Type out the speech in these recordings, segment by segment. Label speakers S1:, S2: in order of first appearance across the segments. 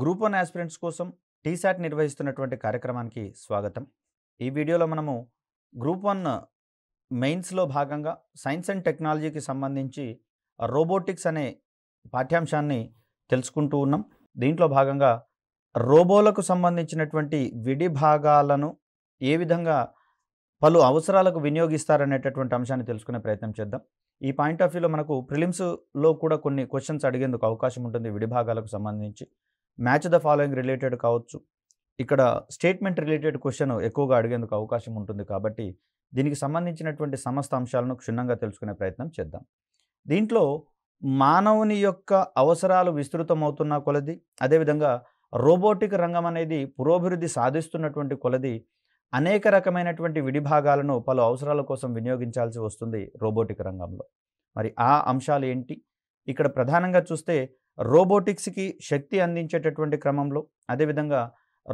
S1: group one aspirants కోసం టీసాట్ నిర్వహిస్తున్నటువంటి కార్యక్రమానికి స్వాగతం ఈ వీడియోలో మనము గ్రూప్ వన్ మెయిన్స్లో భాగంగా సైన్స్ అండ్ టెక్నాలజీకి సంబంధించి రోబోటిక్స్ అనే పాఠ్యాంశాన్ని తెలుసుకుంటూ ఉన్నాం దీంట్లో భాగంగా రోబోలకు సంబంధించినటువంటి విడి భాగాలను ఏ విధంగా పలు అవసరాలకు వినియోగిస్తారనేటటువంటి అంశాన్ని తెలుసుకునే ప్రయత్నం చేద్దాం ఈ పాయింట్ ఆఫ్ వ్యూలో మనకు ప్రిలిమ్స్లో కూడా కొన్ని క్వశ్చన్స్ అడిగేందుకు అవకాశం ఉంటుంది విడిభాగాలకు సంబంధించి మ్యాచ్ ద ఫాలోయింగ్ రిలేటెడ్ కావచ్చు ఇక్కడ స్టేట్మెంట్ రిలేటెడ్ క్వశ్చన్ ఎక్కువగా అడిగేందుకు అవకాశం ఉంటుంది కాబట్టి దీనికి సంబంధించినటువంటి సమస్త అంశాలను క్షుణ్ణంగా తెలుసుకునే ప్రయత్నం చేద్దాం దీంట్లో మానవుని యొక్క అవసరాలు విస్తృతమవుతున్న కొలది అదేవిధంగా రోబోటిక్ రంగం అనేది పురోభివృద్ధి సాధిస్తున్నటువంటి కొలది అనేక రకమైనటువంటి విడిభాగాలను పలు అవసరాల కోసం వినియోగించాల్సి వస్తుంది రోబోటిక్ రంగంలో మరి ఆ అంశాలు ఏంటి ఇక్కడ ప్రధానంగా చూస్తే రోబోటిక్స్కి శక్తి అందించేటటువంటి క్రమంలో అదేవిధంగా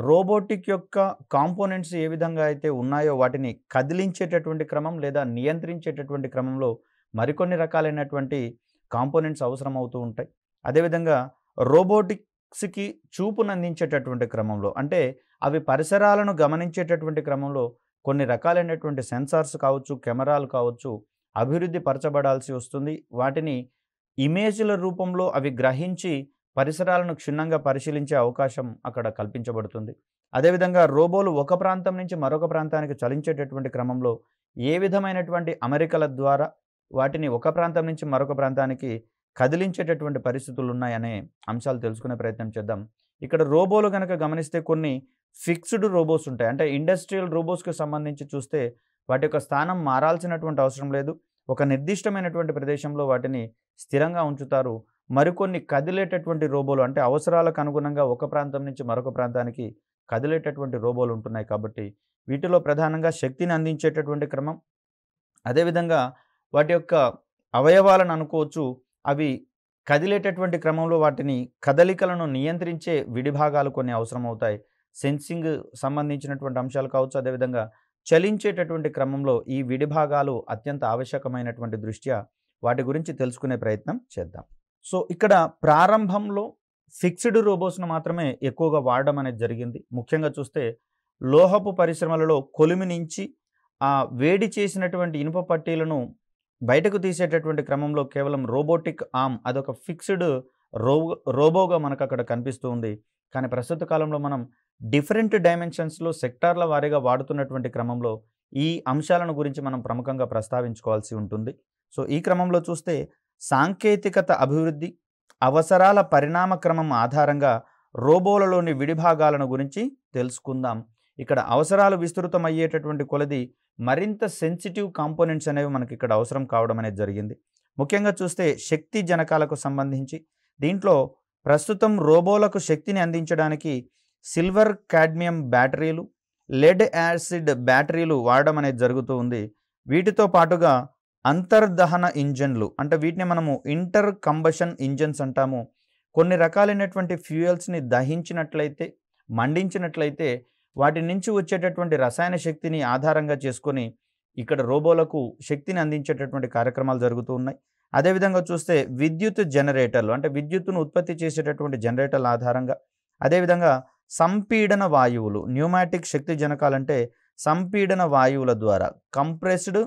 S1: రోబోటిక్ యొక్క కాంపోనెంట్స్ ఏ విధంగా అయితే ఉన్నాయో వాటిని కదిలించేటటువంటి క్రమం లేదా నియంత్రించేటటువంటి క్రమంలో మరికొన్ని రకాలైనటువంటి కాంపోనెంట్స్ అవసరం అవుతూ ఉంటాయి అదేవిధంగా రోబోటిక్స్కి చూపునందించేటటువంటి క్రమంలో అంటే అవి పరిసరాలను గమనించేటటువంటి క్రమంలో కొన్ని రకాలైనటువంటి సెన్సార్స్ కావచ్చు కెమెరాలు కావచ్చు అభివృద్ధి పరచబడాల్సి వస్తుంది వాటిని ఇమేజ్ల రూపంలో అవి గ్రహించి పరిసరాలను క్షుణ్ణంగా పరిశీలించే అవకాశం అక్కడ కల్పించబడుతుంది అదేవిధంగా రోబోలు ఒక ప్రాంతం నుంచి మరొక ప్రాంతానికి చలించేటటువంటి క్రమంలో ఏ విధమైనటువంటి అమెరికల ద్వారా వాటిని ఒక ప్రాంతం నుంచి మరొక ప్రాంతానికి కదిలించేటటువంటి పరిస్థితులు ఉన్నాయనే అంశాలు తెలుసుకునే ప్రయత్నం చేద్దాం ఇక్కడ రోబోలు కనుక గమనిస్తే కొన్ని ఫిక్స్డ్ రోబోస్ ఉంటాయి అంటే ఇండస్ట్రియల్ రోబోస్కి సంబంధించి చూస్తే వాటి యొక్క స్థానం మారాల్సినటువంటి అవసరం లేదు ఒక నిర్దిష్టమైనటువంటి ప్రదేశంలో వాటిని స్థిరంగా ఉంచుతారు మరికొన్ని కదిలేటటువంటి రోబోలు అంటే అవసరాలకు అనుగుణంగా ఒక ప్రాంతం నుంచి మరొక ప్రాంతానికి కదిలేటటువంటి రోబోలు ఉంటున్నాయి కాబట్టి వీటిలో ప్రధానంగా శక్తిని అందించేటటువంటి క్రమం అదేవిధంగా వాటి యొక్క అవయవాలను అనుకోవచ్చు అవి కదిలేటటువంటి క్రమంలో వాటిని కదలికలను నియంత్రించే విడిభాగాలు కొన్ని అవసరం అవుతాయి సెన్సింగ్ సంబంధించినటువంటి అంశాలు కావచ్చు అదేవిధంగా చలించేటటువంటి క్రమంలో ఈ విడిభాగాలు అత్యంత ఆవశ్యకమైనటువంటి దృష్ట్యా వాటి గురించి తెలుసుకునే ప్రయత్నం చేద్దాం సో ఇక్కడ ప్రారంభంలో ఫిక్స్డ్ రోబోస్ను మాత్రమే ఎక్కువగా వాడడం అనేది జరిగింది ముఖ్యంగా చూస్తే లోహపు పరిశ్రమలలో కొలిమి నుంచి ఆ వేడి చేసినటువంటి ఇనుప పట్టీలను బయటకు తీసేటటువంటి క్రమంలో కేవలం రోబోటిక్ ఆమ్ అదొక ఫిక్స్డ్ రోబోగా మనకు అక్కడ కనిపిస్తూ ఉంది కానీ ప్రస్తుత కాలంలో మనం డిఫరెంట్ డైమెన్షన్స్లో సెక్టార్ల వారీగా వాడుతున్నటువంటి క్రమంలో ఈ అంశాలను గురించి మనం ప్రముఖంగా ప్రస్తావించుకోవాల్సి ఉంటుంది సో ఈ క్రమంలో చూస్తే సాంకేతికత అభివృద్ధి అవసరాల పరిణామ క్రమం ఆధారంగా రోబోలలోని విడిభాగాలను గురించి తెలుసుకుందాం ఇక్కడ అవసరాలు విస్తృతమయ్యేటటువంటి కొలది మరింత సెన్సిటివ్ కాంపోనెంట్స్ అనేవి మనకి ఇక్కడ అవసరం కావడం అనేది జరిగింది ముఖ్యంగా చూస్తే శక్తి జనకాలకు సంబంధించి దీంట్లో ప్రస్తుతం రోబోలకు శక్తిని అందించడానికి సిల్వర్ కాడ్మియం బ్యాటరీలు లెడ్ యాసిడ్ బ్యాటరీలు వాడడం అనేది జరుగుతూ ఉంది వీటితో పాటుగా అంతర్దహన ఇంజన్లు అంటే వీటిని మనము ఇంటర్ కంబషన్ ఇంజన్స్ అంటాము కొన్ని రకాలైనటువంటి ఫ్యూయల్స్ని దహించినట్లయితే మండించినట్లయితే వాటి నుంచి వచ్చేటటువంటి రసాయన శక్తిని ఆధారంగా చేసుకొని ఇక్కడ రోబోలకు శక్తిని అందించేటటువంటి కార్యక్రమాలు జరుగుతూ ఉన్నాయి అదేవిధంగా చూస్తే విద్యుత్ జనరేటర్లు అంటే విద్యుత్తును ఉత్పత్తి చేసేటటువంటి జనరేటర్ల ఆధారంగా అదేవిధంగా సంపీడన వాయువులు న్యూమాటిక్ శక్తి జనకాలంటే సంపీడన వాయువుల ద్వారా కంప్రెస్డ్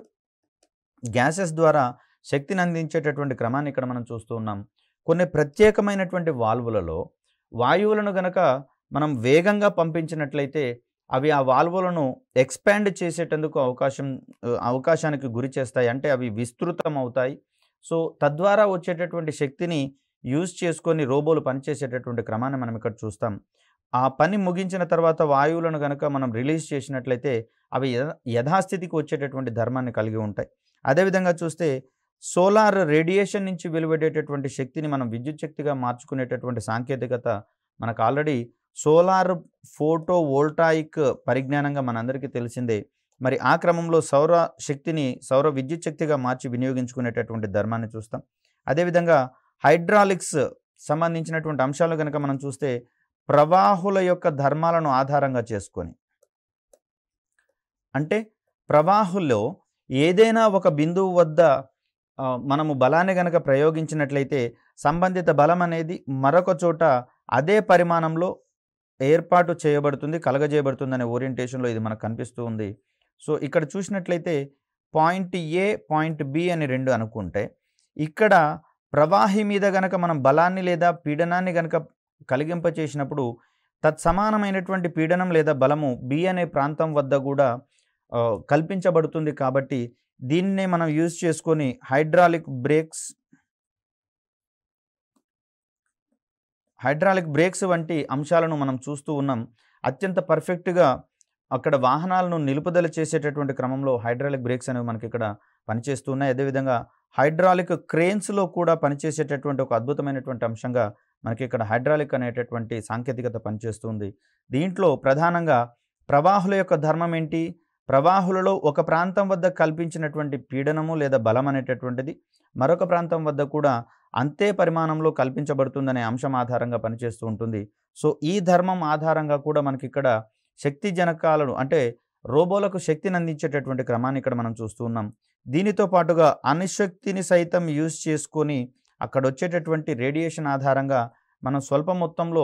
S1: గ్యాసెస్ ద్వారా శక్తిని అందించేటటువంటి క్రమాన్ని ఇక్కడ మనం చూస్తూ ఉన్నాం కొన్ని ప్రత్యేకమైనటువంటి వాల్వులలో వాయువులను గనక మనం వేగంగా పంపించినట్లయితే అవి ఆ వాల్వులను ఎక్స్పాండ్ చేసేటందుకు అవకాశం అవకాశానికి గురి చేస్తాయి అంటే అవి విస్తృతం అవుతాయి సో తద్వారా వచ్చేటటువంటి శక్తిని యూజ్ చేసుకొని రోబోలు పనిచేసేటటువంటి క్రమాన్ని మనం ఇక్కడ చూస్తాం ఆ పని ముగించిన తర్వాత వాయువులను కనుక మనం రిలీజ్ చేసినట్లయితే అవి యథాస్థితికి వచ్చేటటువంటి ధర్మాన్ని కలిగి ఉంటాయి అదేవిధంగా చూస్తే సోలార్ రేడియేషన్ నుంచి వెలువడేటటువంటి శక్తిని మనం విద్యుత్ శక్తిగా మార్చుకునేటటువంటి సాంకేతికత మనకు ఆల్రెడీ సోలార్ ఫోటో వోల్టాయిక్ పరిజ్ఞానంగా మనందరికీ తెలిసిందే మరి ఆ క్రమంలో సౌర శక్తిని సౌర విద్యుత్ శక్తిగా మార్చి వినియోగించుకునేటటువంటి ధర్మాన్ని చూస్తాం అదేవిధంగా హైడ్రాలిక్స్ సంబంధించినటువంటి అంశాలు కనుక మనం చూస్తే ప్రవాహుల యొక్క ధర్మాలను ఆధారంగా చేసుకొని అంటే ప్రవాహుల్లో ఏదైనా ఒక బిందువు వద్ద మనము బలాన్ని గనక ప్రయోగించినట్లయితే సంబంధిత బలం అనేది మరొక చోట అదే పరిమాణంలో ఏర్పాటు చేయబడుతుంది కలగజేయబడుతుంది అనే ఓరియంటేషన్లో ఇది మనకు కనిపిస్తూ ఉంది సో ఇక్కడ చూసినట్లయితే పాయింట్ ఏ పాయింట్ బి అని రెండు అనుకుంటే ఇక్కడ ప్రవాహి మీద గనక మనం బలాన్ని లేదా పీడనాన్ని గనక కలిగింప చేసినప్పుడు తత్సమానమైనటువంటి పీడనం లేదా బలము బి అనే ప్రాంతం వద్ద కూడా కల్పించబడుతుంది కాబట్టి దీన్నే మనం యూజ్ చేసుకొని హైడ్రాలిక్ బ్రేక్స్ హైడ్రాలిక్ బ్రేక్స్ వంటి అంశాలను మనం చూస్తూ ఉన్నాం అత్యంత పర్ఫెక్ట్గా అక్కడ వాహనాలను నిలుపుదల చేసేటటువంటి క్రమంలో హైడ్రాలిక్ బ్రేక్స్ అనేవి మనకి ఇక్కడ పనిచేస్తూ ఉన్నాయి అదేవిధంగా హైడ్రాలిక్ క్రేన్స్లో కూడా పనిచేసేటటువంటి ఒక అద్భుతమైనటువంటి అంశంగా మనకి ఇక్కడ హైడ్రాలిక్ అనేటటువంటి సాంకేతికత పనిచేస్తుంది దీంట్లో ప్రధానంగా ప్రవాహుల యొక్క ధర్మం ఏంటి ప్రవాహులలో ఒక ప్రాంతం వద్ద కల్పించినటువంటి పీడనము లేదా బలం అనేటటువంటిది మరొక ప్రాంతం వద్ద కూడా అంతే పరిమాణంలో కల్పించబడుతుందనే అంశం ఆధారంగా పనిచేస్తూ ఉంటుంది సో ఈ ధర్మం ఆధారంగా కూడా మనకి ఇక్కడ శక్తి జనకాలను అంటే రోబోలకు శక్తిని అందించేటటువంటి క్రమాన్ని ఇక్కడ మనం చూస్తూ ఉన్నాం దీనితో పాటుగా అణుశక్తిని సైతం యూజ్ చేసుకొని అక్కడ వచ్చేటటువంటి రేడియేషన్ ఆధారంగా మనం స్వల్ప మొత్తంలో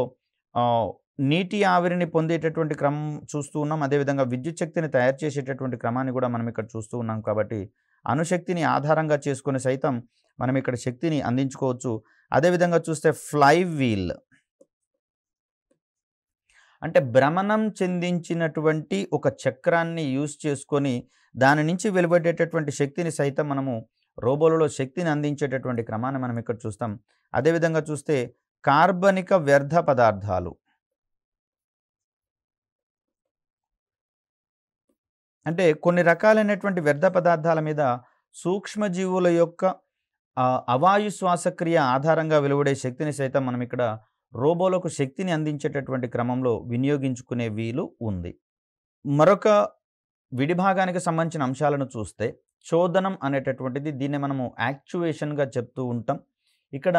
S1: నీటి ఆవిరిని పొందేటటువంటి క్రమం చూస్తూ ఉన్నాం అదేవిధంగా విద్యుత్ శక్తిని తయారు చేసేటటువంటి క్రమాన్ని కూడా మనం ఇక్కడ చూస్తూ ఉన్నాం కాబట్టి అణుశక్తిని ఆధారంగా చేసుకుని సైతం మనం ఇక్కడ శక్తిని అందించుకోవచ్చు అదేవిధంగా చూస్తే ఫ్లై వీల్ అంటే భ్రమణం చెందించినటువంటి ఒక చక్రాన్ని యూజ్ చేసుకొని దాని నుంచి వెలువడేటటువంటి శక్తిని సైతం మనము రోబోలలో శక్తిని అందించేటటువంటి క్రమాన్ని మనం ఇక్కడ చూస్తాం అదేవిధంగా చూస్తే కార్బనిక వ్యర్థ పదార్థాలు అంటే కొన్ని రకాలైనటువంటి వ్యర్థ పదార్థాల మీద సూక్ష్మజీవుల యొక్క అవాయు శ్వాసక్రియ ఆధారంగా వెలువడే శక్తిని సైతం మనం ఇక్కడ రోబోలకు శక్తిని అందించేటటువంటి క్రమంలో వినియోగించుకునే వీలు ఉంది మరొక విడిభాగానికి సంబంధించిన అంశాలను చూస్తే చోదనం అనేటటువంటిది దీన్ని మనము యాక్చువేషన్గా చెప్తూ ఉంటాం ఇక్కడ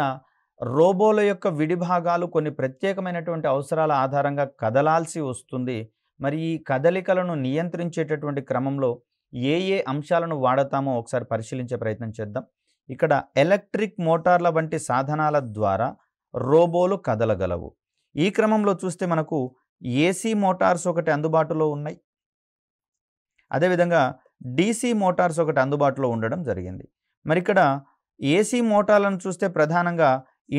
S1: రోబోల యొక్క విడిభాగాలు కొన్ని ప్రత్యేకమైనటువంటి అవసరాల ఆధారంగా కదలాల్సి వస్తుంది మరి ఈ కదలికలను నియంత్రించేటటువంటి క్రమంలో ఏ ఏ అంశాలను వాడతామో ఒకసారి పరిశీలించే ప్రయత్నం చేద్దాం ఇక్కడ ఎలక్ట్రిక్ మోటార్ల వంటి సాధనాల ద్వారా రోబోలు కదలగలవు ఈ క్రమంలో చూస్తే మనకు ఏసీ మోటార్స్ ఒకటి అందుబాటులో ఉన్నాయి అదేవిధంగా డీసీ మోటార్స్ ఒకటి అందుబాటులో ఉండడం జరిగింది మరి ఇక్కడ ఏసీ మోటార్లను చూస్తే ప్రధానంగా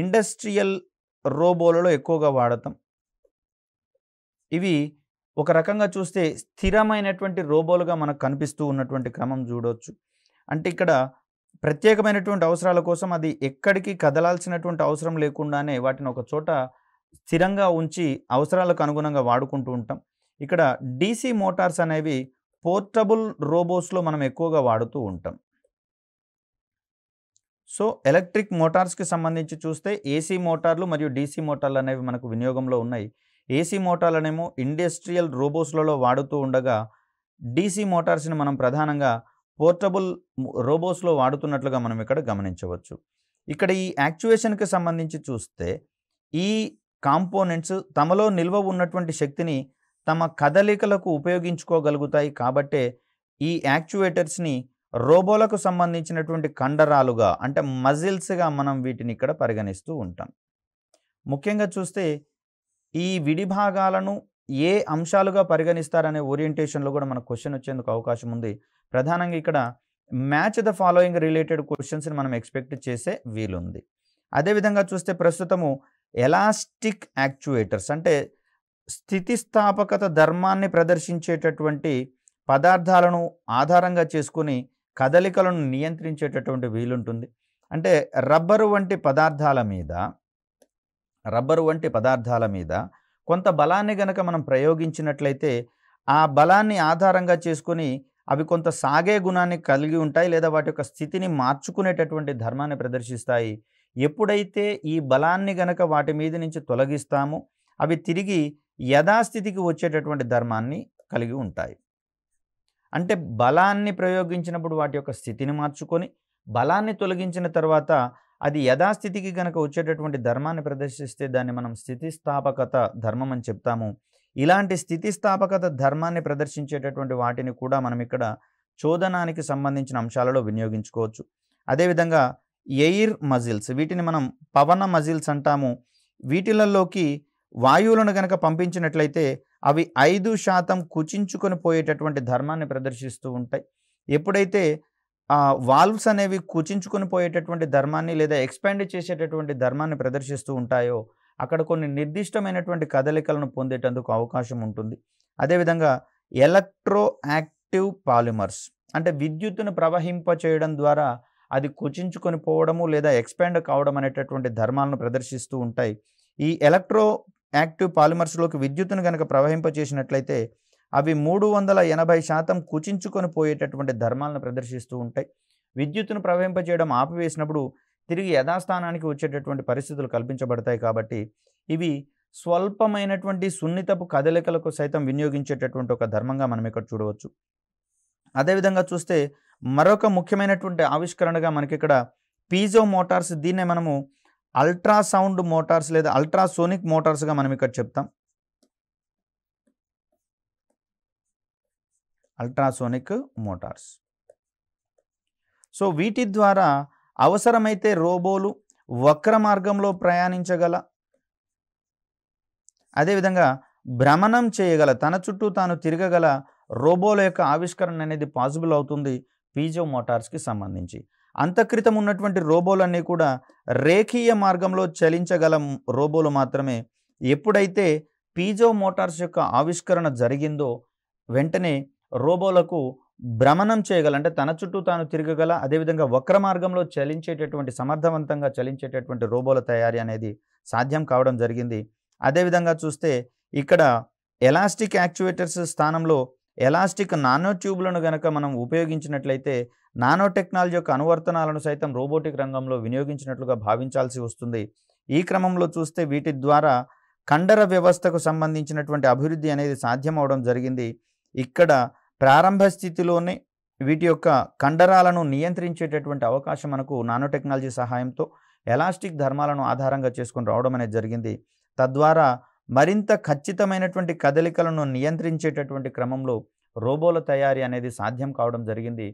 S1: ఇండస్ట్రియల్ రోబోలలో ఎక్కువగా వాడతాం ఇవి ఒక రకంగా చూస్తే స్థిరమైనటువంటి రోబోలుగా మనకు కనిపిస్తూ ఉన్నటువంటి క్రమం చూడవచ్చు అంటే ఇక్కడ ప్రత్యేకమైనటువంటి అవసరాల కోసం అది ఎక్కడికి కదలాల్సినటువంటి అవసరం లేకుండానే వాటిని ఒక చోట స్థిరంగా ఉంచి అవసరాలకు అనుగుణంగా వాడుకుంటూ ఉంటాం ఇక్కడ డీసీ మోటార్స్ అనేవి పోర్టబుల్ రోబోస్లో మనం ఎక్కువగా వాడుతూ ఉంటాం సో ఎలక్ట్రిక్ మోటార్స్కి సంబంధించి చూస్తే ఏసీ మోటార్లు మరియు డీసీ మోటార్లు అనేవి మనకు వినియోగంలో ఉన్నాయి ఏసీ మోటార్లనేమో ఇండస్ట్రియల్ రోబోస్లలో వాడుతూ ఉండగా డీసీ మోటార్స్ని మనం ప్రధానంగా పోర్టబుల్ రోబోస్లో వాడుతున్నట్లుగా మనం ఇక్కడ గమనించవచ్చు ఇక్కడ ఈ యాక్చువేషన్కి సంబంధించి చూస్తే ఈ కాంపోనెంట్స్ తమలో నిల్వ ఉన్నటువంటి శక్తిని తమ కదలికలకు ఉపయోగించుకోగలుగుతాయి కాబట్టే ఈ యాక్చువేటర్స్ని రోబోలకు సంబంధించినటువంటి కండరాలుగా అంటే మజిల్స్గా మనం వీటిని ఇక్కడ పరిగణిస్తూ ఉంటాం ముఖ్యంగా చూస్తే ఈ విడి భాగాలను ఏ అంశాలుగా పరిగణిస్తారనే ఓరియంటేషన్లో కూడా మనకు క్వశ్చన్ వచ్చేందుకు అవకాశం ఉంది ప్రధానంగా ఇక్కడ మ్యాచ్ ద ఫాలోయింగ్ రిలేటెడ్ క్వశ్చన్స్ని మనం ఎక్స్పెక్ట్ చేసే వీలుంది అదేవిధంగా చూస్తే ప్రస్తుతము ఎలాస్టిక్ యాక్చుయేటర్స్ అంటే స్థితిస్థాపకత ధర్మాన్ని ప్రదర్శించేటటువంటి పదార్థాలను ఆధారంగా చేసుకుని కదలికలను నియంత్రించేటటువంటి వీలుంటుంది అంటే రబ్బరు వంటి పదార్థాల మీద రబ్బరు వంటి పదార్థాల మీద కొంత బలాన్ని గనక మనం ప్రయోగించినట్లయితే ఆ బలాన్ని ఆధారంగా చేసుకుని అవి కొంత సాగే గుణాన్ని కలిగి ఉంటాయి లేదా వాటి యొక్క స్థితిని మార్చుకునేటటువంటి ధర్మాన్ని ప్రదర్శిస్తాయి ఎప్పుడైతే ఈ బలాన్ని గనక వాటి మీద నుంచి తొలగిస్తామో అవి తిరిగి యథాస్థితికి వచ్చేటటువంటి ధర్మాన్ని కలిగి ఉంటాయి అంటే బలాన్ని ప్రయోగించినప్పుడు వాటి యొక్క స్థితిని మార్చుకొని బలాన్ని తొలగించిన తర్వాత అది యథాస్థితికి గనక వచ్చేటటువంటి ధర్మాన్ని ప్రదర్శిస్తే దాన్ని మనం స్థితిస్థాపకత ధర్మం అని చెప్తాము ఇలాంటి స్థితిస్థాపకత ధర్మాన్ని ప్రదర్శించేటటువంటి వాటిని కూడా మనం ఇక్కడ చోదనానికి సంబంధించిన అంశాలలో వినియోగించుకోవచ్చు అదేవిధంగా ఎయిర్ మజిల్స్ వీటిని మనం పవన మజిల్స్ అంటాము వీటిలలోకి వాయువులను గనక పంపించినట్లయితే అవి ఐదు శాతం కుచించుకొని పోయేటటువంటి ధర్మాన్ని ప్రదర్శిస్తూ ఉంటాయి ఎప్పుడైతే వాల్వ్స్ అనేవి కుచించుకొని పోయేటటువంటి ధర్మాన్ని లేదా ఎక్స్పాండ్ చేసేటటువంటి ధర్మాన్ని ప్రదర్శిస్తూ ఉంటాయో అక్కడ కొన్ని నిర్దిష్టమైనటువంటి కదలికలను పొందేటందుకు అవకాశం ఉంటుంది అదేవిధంగా ఎలక్ట్రో యాక్టివ్ పాలిమర్స్ అంటే విద్యుత్తును ప్రవహింప చేయడం ద్వారా అది కుచించుకొని పోవడము లేదా ఎక్స్పాండ్ కావడం అనేటటువంటి ధర్మాలను ప్రదర్శిస్తూ ఉంటాయి ఈ ఎలక్ట్రో యాక్టివ్ పాలిమర్స్లోకి విద్యుత్తును కనుక ప్రవహింపచేసినట్లయితే అవి మూడు వందల ఎనభై శాతం కుచించుకొని పోయేటటువంటి ధర్మాలను ప్రదర్శిస్తూ ఉంటాయి విద్యుత్తును ప్రవహింపచేయడం ఆపివేసినప్పుడు తిరిగి యథాస్థానానికి వచ్చేటటువంటి పరిస్థితులు కల్పించబడతాయి కాబట్టి ఇవి స్వల్పమైనటువంటి సున్నితపు కదలికలకు సైతం వినియోగించేటటువంటి ఒక ధర్మంగా మనం ఇక్కడ చూడవచ్చు అదేవిధంగా చూస్తే మరొక ముఖ్యమైనటువంటి ఆవిష్కరణగా మనకి ఇక్కడ పీజో మోటార్స్ దీన్నే మనము అల్ట్రాసౌండ్ మోటార్స్ లేదా అల్ట్రాసోనిక్ మోటార్స్గా మనం ఇక్కడ చెప్తాం అల్ట్రాసోనిక్ మోటార్స్ సో వీటి ద్వారా అవసరమైతే రోబోలు వక్ర మార్గంలో ప్రయాణించగల అదేవిధంగా భ్రమణం చేయగల తన చుట్టూ తాను తిరగగల రోబోల యొక్క ఆవిష్కరణ అనేది పాసిబుల్ అవుతుంది పీజో మోటార్స్కి సంబంధించి అంతక్రితం ఉన్నటువంటి రోబోలన్నీ కూడా రేఖీయ మార్గంలో చలించగల రోబోలు మాత్రమే ఎప్పుడైతే పీజో మోటార్స్ యొక్క ఆవిష్కరణ జరిగిందో వెంటనే రోబోలకు భ్రమణం చేయగల అంటే తన చుట్టూ తాను తిరగగల అదేవిధంగా వక్ర మార్గంలో చలించేటటువంటి సమర్థవంతంగా చలించేటటువంటి రోబోల తయారీ అనేది సాధ్యం కావడం జరిగింది అదేవిధంగా చూస్తే ఇక్కడ ఎలాస్టిక్ యాక్చువేటర్స్ స్థానంలో ఎలాస్టిక్ నానో ట్యూబ్లను గనక మనం ఉపయోగించినట్లయితే నానో టెక్నాలజీ యొక్క అనువర్తనాలను సైతం రోబోటిక్ రంగంలో వినియోగించినట్లుగా భావించాల్సి వస్తుంది ఈ క్రమంలో చూస్తే వీటి ద్వారా కండర వ్యవస్థకు సంబంధించినటువంటి అభివృద్ధి అనేది సాధ్యమవడం జరిగింది ఇక్కడ ప్రారంభ స్థితిలోనే వీటి యొక్క కండరాలను నియంత్రించేటటువంటి అవకాశం మనకు నానో టెక్నాలజీ సహాయంతో ఎలాస్టిక్ ధర్మాలను ఆధారంగా చేసుకుని రావడం అనేది జరిగింది తద్వారా మరింత ఖచ్చితమైనటువంటి కదలికలను నియంత్రించేటటువంటి క్రమంలో రోబోల తయారీ అనేది సాధ్యం కావడం జరిగింది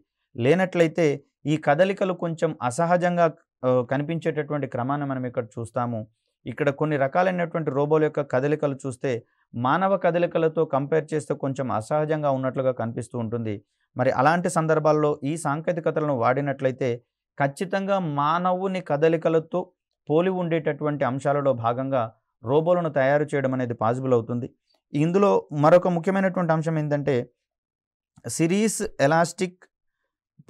S1: లేనట్లయితే ఈ కదలికలు కొంచెం అసహజంగా కనిపించేటటువంటి క్రమాన్ని మనం ఇక్కడ చూస్తాము ఇక్కడ కొన్ని రకాలైనటువంటి రోబోల యొక్క కదలికలు చూస్తే మానవ కదలికలతో కంపేర్ చేస్తే కొంచెం అసహజంగా ఉన్నట్లుగా కనిపిస్తూ ఉంటుంది మరి అలాంటి సందర్భాల్లో ఈ సాంకేతికతలను వాడినట్లయితే ఖచ్చితంగా మానవుని కదలికలతో పోలి ఉండేటటువంటి అంశాలలో భాగంగా రోబోలను తయారు చేయడం అనేది పాసిబుల్ అవుతుంది ఇందులో మరొక ముఖ్యమైనటువంటి అంశం ఏంటంటే సిరీస్ ఎలాస్టిక్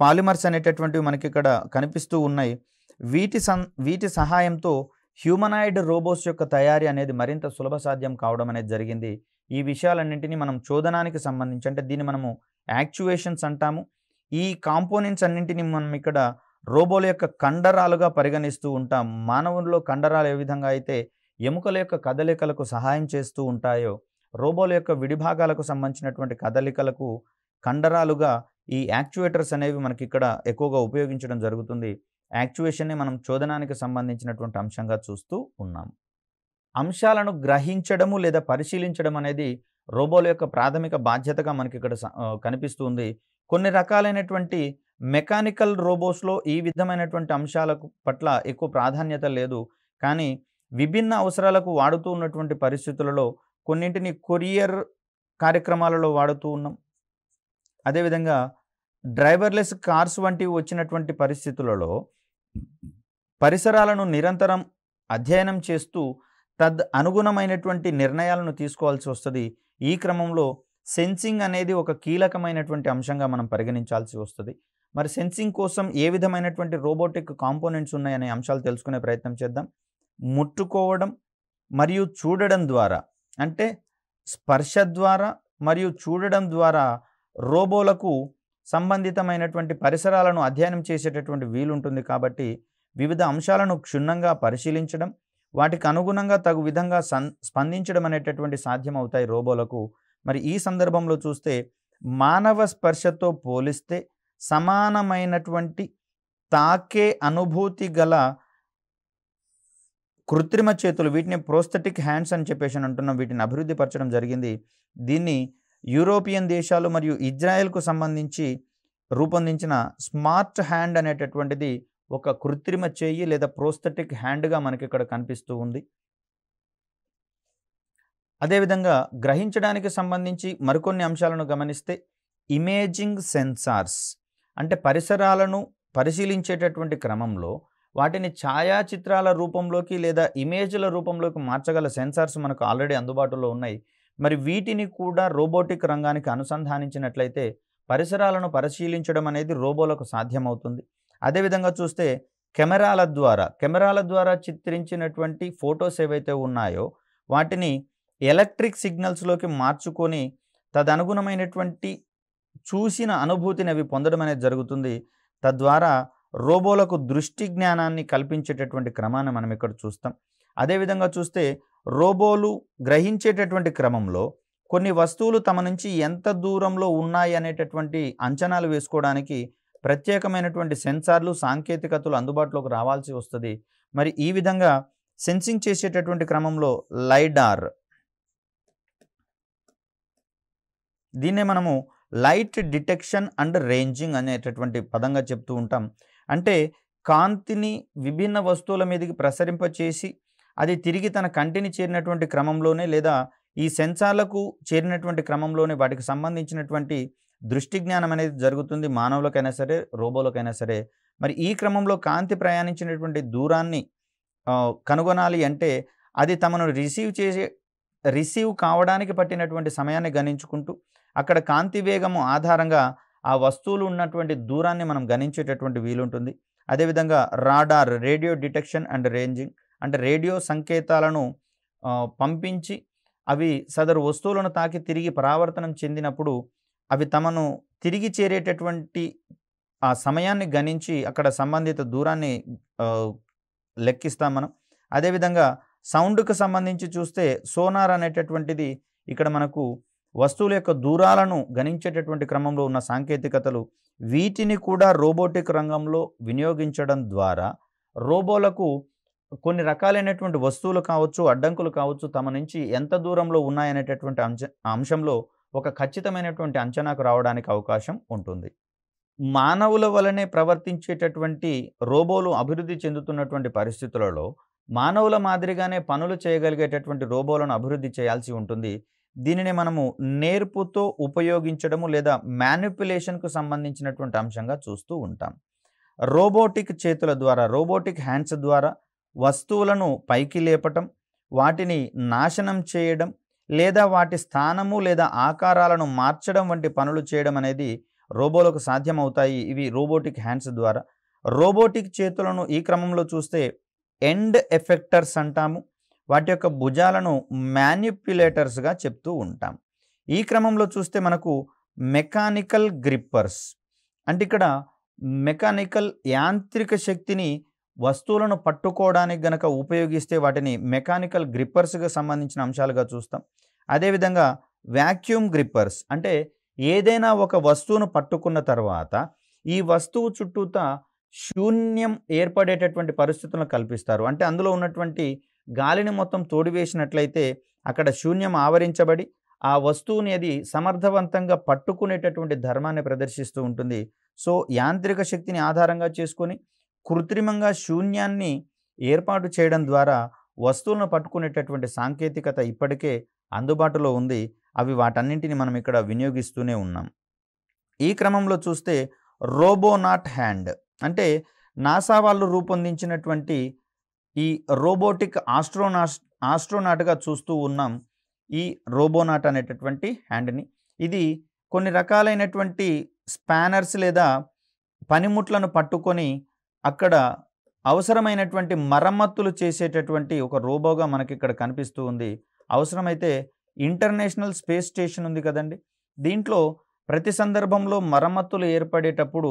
S1: పాలిమర్స్ అనేటటువంటివి మనకి ఇక్కడ కనిపిస్తూ ఉన్నాయి వీటి సన్ వీటి సహాయంతో హ్యూమనాయిడ్ రోబోట్స్ యొక్క తయారీ అనేది మరింత సులభ సాధ్యం కావడం అనేది జరిగింది ఈ విషయాలన్నింటినీ మనం చోదనానికి సంబంధించి అంటే దీన్ని మనము యాక్చువేషన్స్ అంటాము ఈ కాంపోనెంట్స్ అన్నింటినీ మనం ఇక్కడ రోబోల యొక్క కండరాలుగా పరిగణిస్తూ ఉంటాం మానవుల్లో కండరాలు ఏ విధంగా అయితే ఎముకల యొక్క కదలికలకు సహాయం చేస్తూ ఉంటాయో రోబోల యొక్క విడిభాగాలకు సంబంధించినటువంటి కదలికలకు కండరాలుగా ఈ యాక్చువేటర్స్ అనేవి మనకి ఇక్కడ ఎక్కువగా ఉపయోగించడం జరుగుతుంది యాక్చువేషన్ని మనం చోదనానికి సంబంధించినటువంటి అంశంగా చూస్తూ ఉన్నాం అంశాలను గ్రహించడము లేదా పరిశీలించడం అనేది రోబోల యొక్క ప్రాథమిక బాధ్యతగా మనకి ఇక్కడ కనిపిస్తుంది కొన్ని రకాలైనటువంటి మెకానికల్ రోబోస్లో ఈ విధమైనటువంటి అంశాలకు పట్ల ఎక్కువ ప్రాధాన్యత లేదు కానీ విభిన్న అవసరాలకు వాడుతూ ఉన్నటువంటి పరిస్థితులలో కొన్నింటిని కొరియర్ కార్యక్రమాలలో వాడుతూ ఉన్నాం అదేవిధంగా డ్రైవర్లెస్ కార్స్ వంటివి వచ్చినటువంటి పరిస్థితులలో పరిసరాలను నిరంతరం అధ్యయనం చేస్తూ తద్ అనుగుణమైనటువంటి నిర్ణయాలను తీసుకోవాల్సి వస్తుంది ఈ క్రమంలో సెన్సింగ్ అనేది ఒక కీలకమైనటువంటి అంశంగా మనం పరిగణించాల్సి వస్తుంది మరి సెన్సింగ్ కోసం ఏ విధమైనటువంటి రోబోటిక్ కాంపోనెంట్స్ ఉన్నాయనే అంశాలు తెలుసుకునే ప్రయత్నం చేద్దాం ముట్టుకోవడం మరియు చూడడం ద్వారా అంటే స్పర్శ ద్వారా మరియు చూడడం ద్వారా రోబోలకు సంబంధితమైనటువంటి పరిసరాలను అధ్యయనం చేసేటటువంటి వీలుంటుంది కాబట్టి వివిధ అంశాలను క్షుణ్ణంగా పరిశీలించడం వాటికి అనుగుణంగా తగు విధంగా సన్ స్పందించడం అనేటటువంటి సాధ్యమవుతాయి రోబోలకు మరి ఈ సందర్భంలో చూస్తే మానవ స్పర్శతో పోలిస్తే సమానమైనటువంటి తాకే అనుభూతి గల కృత్రిమ చేతులు వీటిని ప్రోస్థెటిక్ హ్యాండ్స్ అని చెప్పేసి అంటున్నాం వీటిని అభివృద్ధి పరచడం జరిగింది దీన్ని యూరోపియన్ దేశాలు మరియు ఇజ్రాయెల్కు సంబంధించి రూపొందించిన స్మార్ట్ హ్యాండ్ అనేటటువంటిది ఒక కృత్రిమ చేయి లేదా ప్రోస్థెటిక్ హ్యాండ్గా మనకి ఇక్కడ కనిపిస్తూ ఉంది అదేవిధంగా గ్రహించడానికి సంబంధించి మరికొన్ని అంశాలను గమనిస్తే ఇమేజింగ్ సెన్సార్స్ అంటే పరిసరాలను పరిశీలించేటటువంటి క్రమంలో వాటిని ఛాయాచిత్రాల రూపంలోకి లేదా ఇమేజ్ల రూపంలోకి మార్చగల సెన్సార్స్ మనకు ఆల్రెడీ అందుబాటులో ఉన్నాయి మరి వీటిని కూడా రోబోటిక్ రంగానికి అనుసంధానించినట్లయితే పరిసరాలను పరిశీలించడం అనేది రోబోలకు సాధ్యమవుతుంది అదేవిధంగా చూస్తే కెమెరాల ద్వారా కెమెరాల ద్వారా చిత్రించినటువంటి ఫొటోస్ ఏవైతే ఉన్నాయో వాటిని ఎలక్ట్రిక్ సిగ్నల్స్లోకి మార్చుకొని తదనుగుణమైనటువంటి చూసిన అనుభూతిని అవి పొందడం అనేది జరుగుతుంది తద్వారా రోబోలకు దృష్టి జ్ఞానాన్ని కల్పించేటటువంటి క్రమాన్ని మనం ఇక్కడ చూస్తాం అదేవిధంగా చూస్తే రోబోలు గ్రహించేటటువంటి క్రమంలో కొన్ని వస్తువులు తమ నుంచి ఎంత దూరంలో ఉన్నాయి అనేటటువంటి అంచనాలు వేసుకోవడానికి ప్రత్యేకమైనటువంటి సెన్సార్లు సాంకేతికతలు అందుబాటులోకి రావాల్సి వస్తుంది మరి ఈ విధంగా సెన్సింగ్ చేసేటటువంటి క్రమంలో లైడార్ దీన్నే మనము లైట్ డిటెక్షన్ అండ్ రేంజింగ్ అనేటటువంటి పదంగా చెప్తూ ఉంటాం అంటే కాంతిని విభిన్న వస్తువుల మీదకి ప్రసరింపచేసి అది తిరిగి తన కంటిని చేరినటువంటి క్రమంలోనే లేదా ఈ సెన్సార్లకు చేరినటువంటి క్రమంలోనే వాటికి సంబంధించినటువంటి దృష్టి జ్ఞానం అనేది జరుగుతుంది మానవులకైనా సరే రోబోలకైనా సరే మరి ఈ క్రమంలో కాంతి ప్రయాణించినటువంటి దూరాన్ని కనుగొనాలి అంటే అది తమను రిసీవ్ చేసే రిసీవ్ కావడానికి పట్టినటువంటి సమయాన్ని గణించుకుంటూ అక్కడ కాంతి వేగము ఆధారంగా ఆ వస్తువులు ఉన్నటువంటి దూరాన్ని మనం గణించేటటువంటి వీలుంటుంది అదేవిధంగా radar radio detection and ranging అంటే రేడియో సంకేతాలను పంపించి అవి సదరు వస్తువులను తాకి తిరిగి పరావర్తనం చెందినప్పుడు అవి తమను తిరిగి చేరేటటువంటి ఆ సమయాన్ని గణించి అక్కడ సంబంధిత దూరాన్ని లెక్కిస్తాం మనం అదేవిధంగా సౌండ్కు సంబంధించి చూస్తే సోనార్ అనేటటువంటిది ఇక్కడ మనకు వస్తువుల యొక్క దూరాలను గణించేటటువంటి క్రమంలో ఉన్న సాంకేతికతలు వీటిని కూడా రోబోటిక్ రంగంలో వినియోగించడం ద్వారా రోబోలకు కొన్ని రకాలైనటువంటి వస్తువులు కావచ్చు అడ్డంకులు కావచ్చు తమ నుంచి ఎంత దూరంలో ఉన్నాయనేటటువంటి అంశ అంశంలో ఒక ఖచ్చితమైనటువంటి అంచనాకు రావడానికి అవకాశం ఉంటుంది మానవుల వలనే ప్రవర్తించేటటువంటి రోబోలు అభివృద్ధి చెందుతున్నటువంటి పరిస్థితులలో మానవుల మాదిరిగానే పనులు చేయగలిగేటటువంటి రోబోలను అభివృద్ధి చేయాల్సి ఉంటుంది దీనిని మనము నేర్పుతో ఉపయోగించడము లేదా మ్యానిపులేషన్కు సంబంధించినటువంటి అంశంగా చూస్తూ ఉంటాం రోబోటిక్ చేతుల ద్వారా రోబోటిక్ హ్యాండ్స్ ద్వారా వస్తువులను పైకి లేపటం వాటిని నాశనం చేయడం లేదా వాటి స్థానము లేదా ఆకారాలను మార్చడం వంటి పనులు చేయడం అనేది రోబోలకు సాధ్యమవుతాయి ఇవి రోబోటిక్ హ్యాండ్స్ ద్వారా రోబోటిక్ చేతులను ఈ క్రమంలో చూస్తే ఎండ్ ఎఫెక్టర్స్ అంటాము వాటి యొక్క భుజాలను మ్యానిప్యులేటర్స్గా చెప్తూ ఉంటాం ఈ క్రమంలో చూస్తే మనకు మెకానికల్ గ్రిప్పర్స్ అంటే ఇక్కడ మెకానికల్ యాంత్రిక శక్తిని వస్తువులను పట్టుకోవడానికి గనక ఉపయోగిస్తే వాటిని మెకానికల్ గ్రిప్పర్స్గా సంబంధించిన అంశాలుగా చూస్తాం అదేవిధంగా వ్యాక్యూమ్ గ్రిప్పర్స్ అంటే ఏదైనా ఒక వస్తువును పట్టుకున్న తర్వాత ఈ వస్తువు చుట్టూత శూన్యం ఏర్పడేటటువంటి పరిస్థితులను కల్పిస్తారు అంటే అందులో ఉన్నటువంటి గాలిని మొత్తం తోడివేసినట్లయితే అక్కడ శూన్యం ఆవరించబడి ఆ వస్తువుని అది సమర్థవంతంగా పట్టుకునేటటువంటి ధర్మాన్ని ప్రదర్శిస్తూ ఉంటుంది సో యాంత్రిక శక్తిని ఆధారంగా చేసుకొని కృత్రిమంగా శూన్యాన్ని ఏర్పాటు చేయడం ద్వారా వస్తువులను పట్టుకునేటటువంటి సాంకేతికత ఇప్పటికే అందుబాటులో ఉంది అవి వాటన్నింటిని మనం ఇక్కడ వినియోగిస్తూనే ఉన్నాం ఈ క్రమంలో చూస్తే రోబోనాట్ హ్యాండ్ అంటే నాసా వాళ్ళు రూపొందించినటువంటి ఈ రోబోటిక్ ఆస్ట్రోనాట్ ఆస్ట్రోనాట్గా చూస్తూ ఉన్నాం ఈ రోబోనాట్ అనేటటువంటి హ్యాండ్ని ఇది కొన్ని రకాలైనటువంటి స్పానర్స్ లేదా పనిముట్లను పట్టుకొని అక్కడ అవసరమైనటువంటి మరమ్మతులు చేసేటటువంటి ఒక రోబోగా మనకి ఇక్కడ కనిపిస్తూ ఉంది అవసరమైతే ఇంటర్నేషనల్ స్పేస్ స్టేషన్ ఉంది కదండి దీంట్లో ప్రతి సందర్భంలో మరమ్మతులు ఏర్పడేటప్పుడు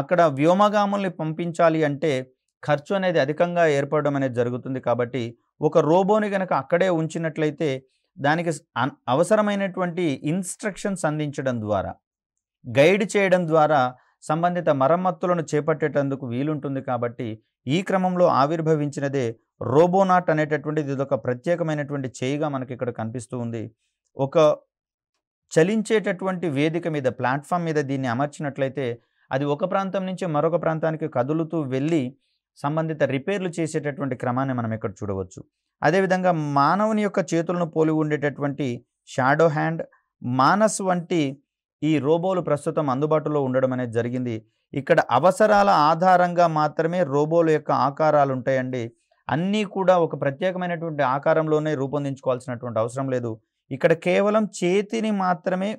S1: అక్కడ వ్యోమగాముల్ని పంపించాలి అంటే ఖర్చు అనేది అధికంగా ఏర్పడడం అనేది జరుగుతుంది కాబట్టి ఒక రోబోని కనుక అక్కడే ఉంచినట్లయితే దానికి అవసరమైనటువంటి ఇన్స్ట్రక్షన్స్ అందించడం ద్వారా గైడ్ చేయడం ద్వారా సంబంధిత మరమ్మత్తులను చేపట్టేటందుకు వీలుంటుంది కాబట్టి ఈ క్రమంలో ఆవిర్భవించినదే రోబోనాట్ అనేటటువంటిది ఒక ప్రత్యేకమైనటువంటి చేయిగా మనకి ఇక్కడ కనిపిస్తూ ఉంది ఒక చలించేటటువంటి వేదిక మీద ప్లాట్ఫామ్ మీద దీన్ని అమర్చినట్లయితే అది ఒక ప్రాంతం నుంచి మరొక ప్రాంతానికి కదులుతూ వెళ్ళి సంబంధిత రిపేర్లు చేసేటటువంటి క్రమాన్ని మనం ఇక్కడ చూడవచ్చు అదేవిధంగా మానవుని యొక్క చేతులను పోలి ఉండేటటువంటి షాడో హ్యాండ్ మానస్ వంటి ఈ రోబోలు ప్రస్తుతం అందుబాటులో ఉండడం అనేది జరిగింది ఇక్కడ అవసరాల ఆధారంగా మాత్రమే రోబోలు యొక్క ఆకారాలు ఉంటాయండి అన్నీ కూడా ఒక ప్రత్యేకమైనటువంటి ఆకారంలోనే రూపొందించుకోవాల్సినటువంటి అవసరం లేదు ఇక్కడ కేవలం చేతిని మాత్రమే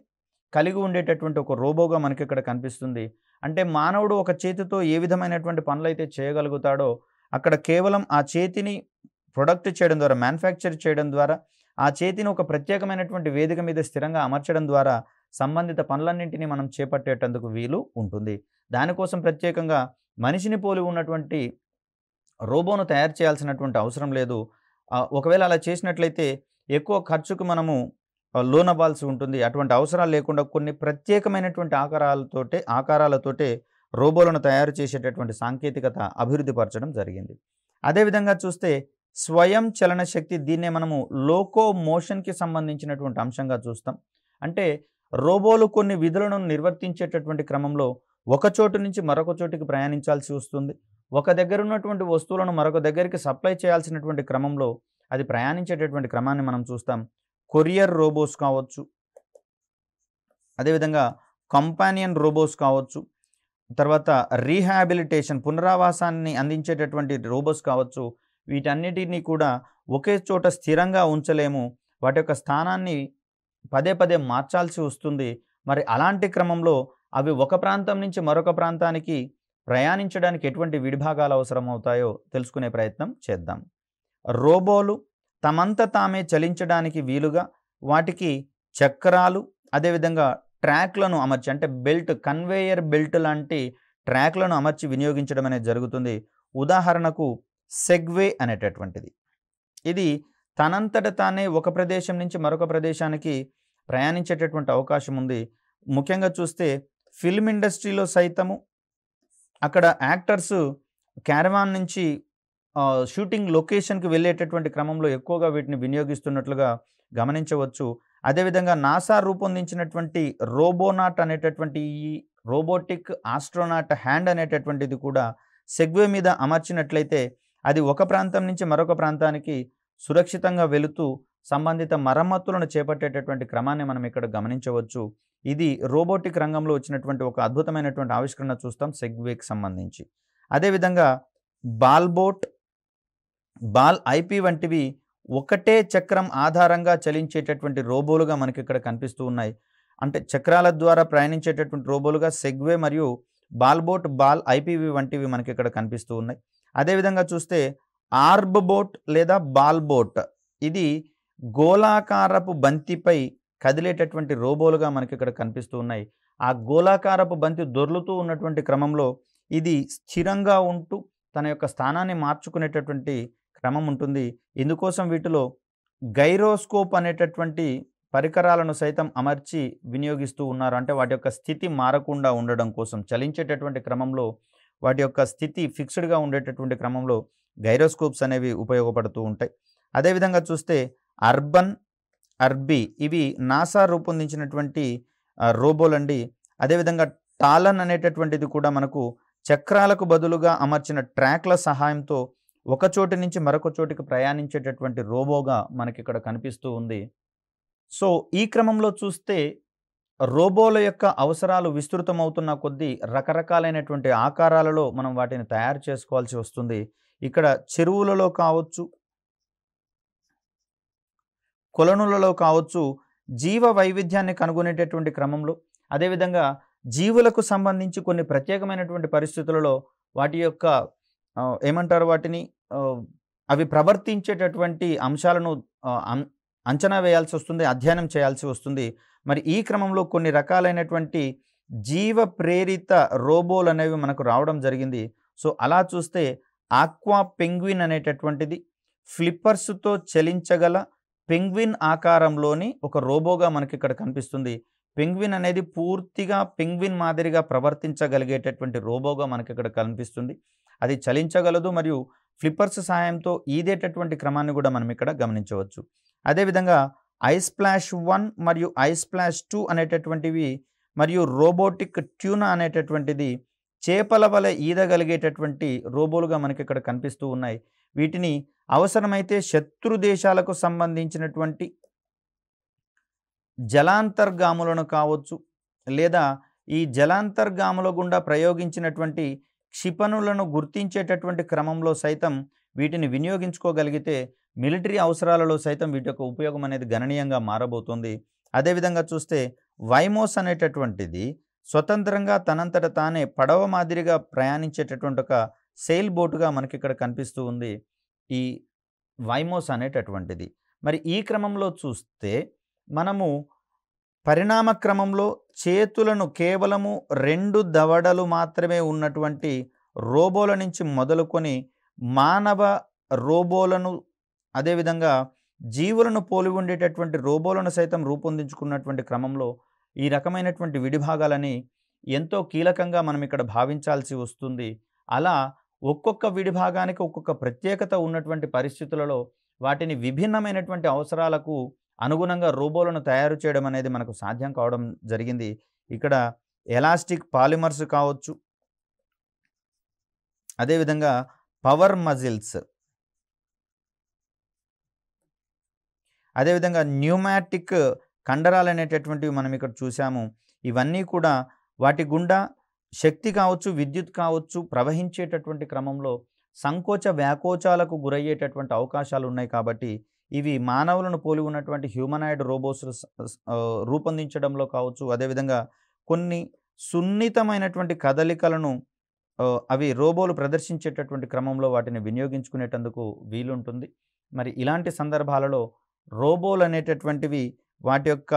S1: కలిగి ఉండేటటువంటి ఒక రోబోగా మనకి ఇక్కడ కనిపిస్తుంది అంటే మానవుడు ఒక చేతితో ఏ విధమైనటువంటి పనులు అయితే చేయగలుగుతాడో అక్కడ కేవలం ఆ చేతిని ప్రొడక్ట్ చేయడం ద్వారా మ్యానుఫ్యాక్చర్ చేయడం ద్వారా ఆ చేతిని ఒక ప్రత్యేకమైనటువంటి వేదిక మీద స్థిరంగా అమర్చడం ద్వారా సంబంధిత పనులన్నింటినీ మనం చేపట్టేటందుకు వీలు ఉంటుంది దానికోసం ప్రత్యేకంగా మనిషిని పోలి ఉన్నటువంటి రోబోను తయారు చేయాల్సినటువంటి అవసరం లేదు ఒకవేళ అలా చేసినట్లయితే ఎక్కువ ఖర్చుకు మనము లోన్ అవ్వాల్సి ఉంటుంది అటువంటి అవసరాలు లేకుండా కొన్ని ప్రత్యేకమైనటువంటి ఆకారాలతోటే ఆకారాలతోటే రోబోలను తయారు చేసేటటువంటి సాంకేతికత అభివృద్ధి పరచడం జరిగింది అదేవిధంగా చూస్తే స్వయం చలన శక్తి దీన్నే మనము లోకో మోషన్కి సంబంధించినటువంటి అంశంగా చూస్తాం అంటే రోబోలు కొన్ని విధులను నిర్వర్తించేటటువంటి క్రమంలో ఒక చోటు నుంచి మరొక చోటుకి ప్రయాణించాల్సి వస్తుంది ఒక దగ్గర ఉన్నటువంటి వస్తువులను మరొక దగ్గరికి సప్లై చేయాల్సినటువంటి క్రమంలో అది ప్రయాణించేటటువంటి క్రమాన్ని మనం చూస్తాం కొరియర్ రోబోస్ కావచ్చు అదేవిధంగా కంపానియన్ రోబోస్ కావచ్చు తర్వాత రీహాబిలిటేషన్ పునరావాసాన్ని అందించేటటువంటి రోబోస్ కావచ్చు వీటన్నిటినీ కూడా ఒకే చోట స్థిరంగా ఉంచలేము వాటి యొక్క స్థానాన్ని పదే పదే మార్చాల్సి వస్తుంది మరి అలాంటి క్రమంలో అవి ఒక ప్రాంతం నుంచి మరొక ప్రాంతానికి ప్రయాణించడానికి ఎటువంటి విడిభాగాలు అవసరమవుతాయో తెలుసుకునే ప్రయత్నం చేద్దాం రోబోలు తమంత తామే చలించడానికి వీలుగా వాటికి చక్రాలు అదేవిధంగా ట్రాక్లను అమర్చి అంటే బెల్ట్ కన్వేయర్ బెల్ట్ లాంటి ట్రాక్లను అమర్చి వినియోగించడం అనేది జరుగుతుంది ఉదాహరణకు సెగ్వే అనేటటువంటిది ఇది తనంతట తానే ఒక ప్రదేశం నుంచి మరొక ప్రదేశానికి ప్రయాణించేటటువంటి అవకాశం ఉంది ముఖ్యంగా చూస్తే ఫిల్మ్ ఇండస్ట్రీలో సైతము అక్కడ యాక్టర్స్ క్యారవాన్ నుంచి షూటింగ్ లొకేషన్కి వెళ్ళేటటువంటి క్రమంలో ఎక్కువగా వీటిని వినియోగిస్తున్నట్లుగా గమనించవచ్చు అదేవిధంగా నాసా రూపొందించినటువంటి రోబోనాట్ అనేటటువంటి ఈ రోబోటిక్ ఆస్ట్రోనాట్ హ్యాండ్ అనేటటువంటిది కూడా సెగ్వే మీద అమర్చినట్లయితే అది ఒక ప్రాంతం నుంచి మరొక ప్రాంతానికి సురక్షితంగా వెళుతూ సంబంధిత మరమ్మతులను చేపట్టేటటువంటి క్రమాన్ని మనం ఇక్కడ గమనించవచ్చు ఇది రోబోటిక్ రంగంలో వచ్చినటువంటి ఒక అద్భుతమైనటువంటి ఆవిష్కరణ చూస్తాం సెగ్వేకి సంబంధించి అదేవిధంగా బాల్బోట్ బాల్ ఐపీ వంటివి ఒకటే చక్రం ఆధారంగా చలించేటటువంటి రోబోలుగా మనకి ఇక్కడ కనిపిస్తూ ఉన్నాయి అంటే చక్రాల ద్వారా ప్రయాణించేటటువంటి రోబోలుగా సెగ్వే మరియు బాల్బోట్ బాల్ ఐపీవి వంటివి మనకి ఇక్కడ కనిపిస్తూ ఉన్నాయి అదేవిధంగా చూస్తే బోట్ లేదా బాల్బోట్ ఇది గోళాకారపు బంతిపై కదిలేటటువంటి రోబోలుగా మనకి ఇక్కడ కనిపిస్తూ ఉన్నాయి ఆ గోళాకారపు బంతి దొర్లుతూ ఉన్నటువంటి క్రమంలో ఇది స్థిరంగా ఉంటూ తన యొక్క స్థానాన్ని మార్చుకునేటటువంటి క్రమం ఉంటుంది ఇందుకోసం వీటిలో గైరోస్కోప్ అనేటటువంటి పరికరాలను సైతం అమర్చి వినియోగిస్తూ ఉన్నారు అంటే వాటి యొక్క స్థితి మారకుండా ఉండడం కోసం చలించేటటువంటి క్రమంలో వాటి యొక్క స్థితి ఫిక్స్డ్గా ఉండేటటువంటి క్రమంలో గైరోస్కోప్స్ అనేవి ఉపయోగపడుతూ ఉంటాయి అదేవిధంగా చూస్తే అర్బన్ అర్బీ ఇవి నాసా రూపొందించినటువంటి రోబోలు అండి అదేవిధంగా టాలన్ అనేటటువంటిది కూడా మనకు చక్రాలకు బదులుగా అమర్చిన ట్రాక్ల సహాయంతో ఒక చోటి నుంచి మరొక చోటికి ప్రయాణించేటటువంటి రోబోగా మనకి ఇక్కడ కనిపిస్తూ ఉంది సో ఈ క్రమంలో చూస్తే రోబోల యొక్క అవసరాలు విస్తృతమవుతున్న కొద్దీ రకరకాలైనటువంటి ఆకారాలలో మనం వాటిని తయారు చేసుకోవాల్సి వస్తుంది ఇక్కడ చెరువులలో కావచ్చు కొలనులలో కావచ్చు జీవ వైవిధ్యాన్ని కనుగొనేటటువంటి క్రమంలో అదేవిధంగా జీవులకు సంబంధించి కొన్ని ప్రత్యేకమైనటువంటి పరిస్థితులలో వాటి యొక్క ఏమంటారు వాటిని అవి ప్రవర్తించేటటువంటి అంశాలను అంచనా వేయాల్సి వస్తుంది అధ్యయనం చేయాల్సి వస్తుంది మరి ఈ క్రమంలో కొన్ని రకాలైనటువంటి జీవ ప్రేరిత రోబోలు అనేవి మనకు రావడం జరిగింది సో అలా చూస్తే ఆక్వా పెంగ్విన్ అనేటటువంటిది ఫ్లిప్పర్స్తో చలించగల పెంగ్విన్ ఆకారంలోని ఒక రోబోగా మనకి ఇక్కడ కనిపిస్తుంది పెంగ్విన్ అనేది పూర్తిగా పెంగ్విన్ మాదిరిగా ప్రవర్తించగలిగేటటువంటి రోబోగా మనకి ఇక్కడ కనిపిస్తుంది అది చలించగలదు మరియు ఫ్లిప్పర్స్ సాయంతో ఈదేటటువంటి క్రమాన్ని కూడా మనం ఇక్కడ గమనించవచ్చు అదేవిధంగా ఐస్ ప్లాష్ వన్ మరియు ఐస్ ప్లాష్ టూ అనేటటువంటివి మరియు రోబోటిక్ ట్యూనా అనేటటువంటిది చేపల వల ఈదగలిగేటటువంటి రోబోలుగా మనకి ఇక్కడ కనిపిస్తూ ఉన్నాయి వీటిని అవసరమైతే శత్రు దేశాలకు సంబంధించినటువంటి జలాంతర్గాములను కావచ్చు లేదా ఈ జలాంతర్గాముల గుండా ప్రయోగించినటువంటి క్షిపణులను గుర్తించేటటువంటి క్రమంలో సైతం వీటిని వినియోగించుకోగలిగితే మిలిటరీ అవసరాలలో సైతం వీటి యొక్క ఉపయోగం అనేది గణనీయంగా మారబోతుంది అదేవిధంగా చూస్తే వైమోస్ అనేటటువంటిది స్వతంత్రంగా తనంతట తానే పడవ మాదిరిగా ప్రయాణించేటటువంటి ఒక సెయిల్ బోటుగా మనకి ఇక్కడ కనిపిస్తూ ఉంది ఈ వైమోస్ అనేటటువంటిది మరి ఈ క్రమంలో చూస్తే మనము పరిణామ క్రమంలో చేతులను కేవలము రెండు దవడలు మాత్రమే ఉన్నటువంటి రోబోల నుంచి మొదలుకొని మానవ రోబోలను అదేవిధంగా జీవులను పోలి ఉండేటటువంటి రోబోలను సైతం రూపొందించుకున్నటువంటి క్రమంలో ఈ రకమైనటువంటి విడిభాగాలని ఎంతో కీలకంగా మనం ఇక్కడ భావించాల్సి వస్తుంది అలా ఒక్కొక్క విడిభాగానికి ఒక్కొక్క ప్రత్యేకత ఉన్నటువంటి పరిస్థితులలో వాటిని విభిన్నమైనటువంటి అవసరాలకు అనుగుణంగా రోబోలను తయారు చేయడం అనేది మనకు సాధ్యం కావడం జరిగింది ఇక్కడ ఎలాస్టిక్ పాలిమర్స్ కావచ్చు అదేవిధంగా పవర్ మజిల్స్ అదేవిధంగా న్యూమాటిక్ కండరాలు అనేటటువంటివి మనం ఇక్కడ చూసాము ఇవన్నీ కూడా వాటి గుండా శక్తి కావచ్చు విద్యుత్ కావచ్చు ప్రవహించేటటువంటి క్రమంలో సంకోచ వ్యాకోచాలకు గురయ్యేటటువంటి అవకాశాలు ఉన్నాయి కాబట్టి ఇవి మానవులను పోలి ఉన్నటువంటి హ్యూమనాయిడ్ రోబోస్ రూపొందించడంలో కావచ్చు అదేవిధంగా కొన్ని సున్నితమైనటువంటి కదలికలను అవి రోబోలు ప్రదర్శించేటటువంటి క్రమంలో వాటిని వినియోగించుకునేటందుకు వీలుంటుంది మరి ఇలాంటి సందర్భాలలో రోబోలు అనేటటువంటివి వాటి యొక్క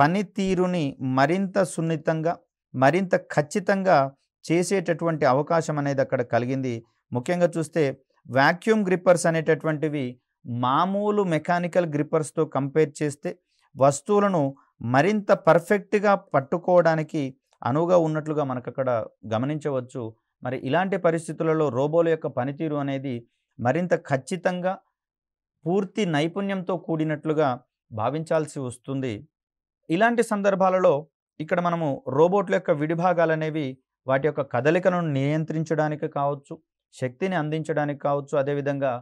S1: పనితీరుని మరింత సున్నితంగా మరింత ఖచ్చితంగా చేసేటటువంటి అవకాశం అనేది అక్కడ కలిగింది ముఖ్యంగా చూస్తే వాక్యూమ్ గ్రిప్పర్స్ అనేటటువంటివి మామూలు మెకానికల్ గ్రిప్పర్స్తో కంపేర్ చేస్తే వస్తువులను మరింత పర్ఫెక్ట్గా పట్టుకోవడానికి అనువుగా ఉన్నట్లుగా మనకు అక్కడ గమనించవచ్చు మరి ఇలాంటి పరిస్థితులలో రోబోల యొక్క పనితీరు అనేది మరింత ఖచ్చితంగా పూర్తి నైపుణ్యంతో కూడినట్లుగా భావించాల్సి వస్తుంది ఇలాంటి సందర్భాలలో ఇక్కడ మనము రోబోట్ల యొక్క విడిభాగాలు అనేవి వాటి యొక్క కదలికను నియంత్రించడానికి కావచ్చు శక్తిని అందించడానికి కావచ్చు అదేవిధంగా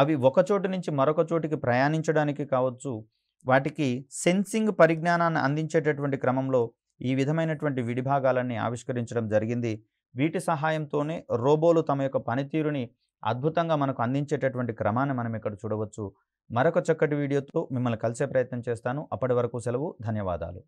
S1: అవి ఒక చోటు నుంచి మరొక చోటికి ప్రయాణించడానికి కావచ్చు వాటికి సెన్సింగ్ పరిజ్ఞానాన్ని అందించేటటువంటి క్రమంలో ఈ విధమైనటువంటి విడిభాగాలన్నీ ఆవిష్కరించడం జరిగింది వీటి సహాయంతోనే రోబోలు తమ యొక్క పనితీరుని అద్భుతంగా మనకు అందించేటటువంటి క్రమాన్ని మనం ఇక్కడ చూడవచ్చు మరొక చక్కటి వీడియోతో మిమ్మల్ని కలిసే ప్రయత్నం చేస్తాను అప్పటి వరకు సెలవు ధన్యవాదాలు